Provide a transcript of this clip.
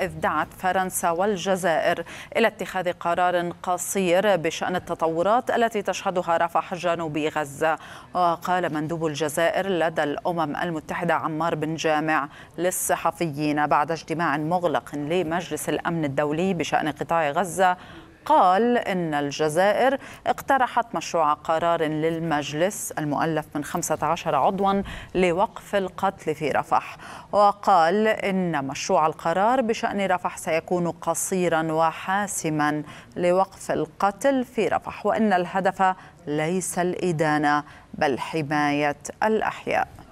إذ دعت فرنسا والجزائر إلى اتخاذ قرار قصير بشأن التطورات التي تشهدها رفح جنوب غزة وقال مندوب الجزائر لدى الأمم المتحدة عمار بن جامع للصحفيين بعد اجتماع مغلق لمجلس الأمن الدولي بشأن قطاع غزة قال إن الجزائر اقترحت مشروع قرار للمجلس المؤلف من 15 عضوا لوقف القتل في رفح وقال إن مشروع القرار بشأن رفح سيكون قصيرا وحاسما لوقف القتل في رفح وإن الهدف ليس الإدانة بل حماية الأحياء